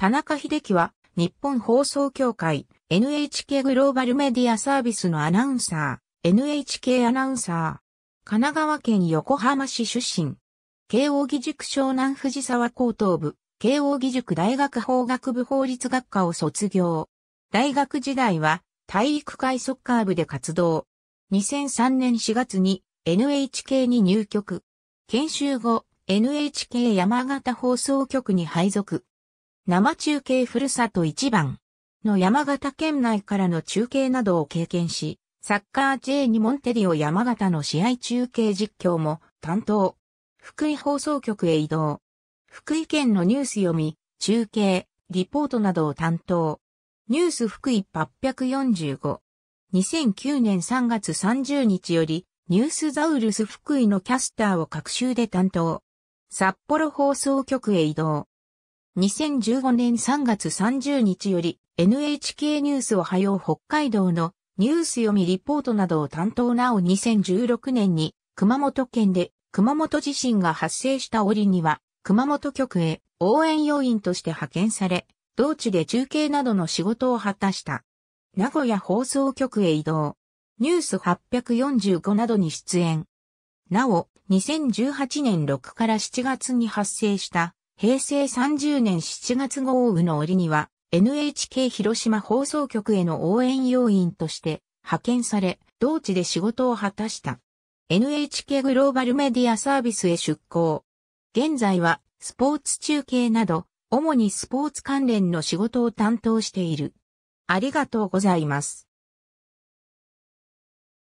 田中秀樹は、日本放送協会、NHK グローバルメディアサービスのアナウンサー、NHK アナウンサー、神奈川県横浜市出身、慶応義塾湘南藤沢高等部、慶応義塾大学法学部法律学科を卒業。大学時代は、体育会ソッカー部で活動。2003年4月に NHK に入局。研修後、NHK 山形放送局に配属。生中継ふるさと一番の山形県内からの中継などを経験し、サッカー J にモンテディオ山形の試合中継実況も担当。福井放送局へ移動。福井県のニュース読み、中継、リポートなどを担当。ニュース福井845。2009年3月30日より、ニュースザウルス福井のキャスターを各州で担当。札幌放送局へ移動。2015年3月30日より NHK ニュースおはよう北海道のニュース読みリポートなどを担当なお2016年に熊本県で熊本地震が発生した折には熊本局へ応援要員として派遣され、同地で中継などの仕事を果たした。名古屋放送局へ移動。ニュース845などに出演。なお、2018年6から7月に発生した平成30年7月豪雨の折には NHK 広島放送局への応援要員として派遣され、同地で仕事を果たした。NHK グローバルメディアサービスへ出向。現在はスポーツ中継など、主にスポーツ関連の仕事を担当している。ありがとうございます。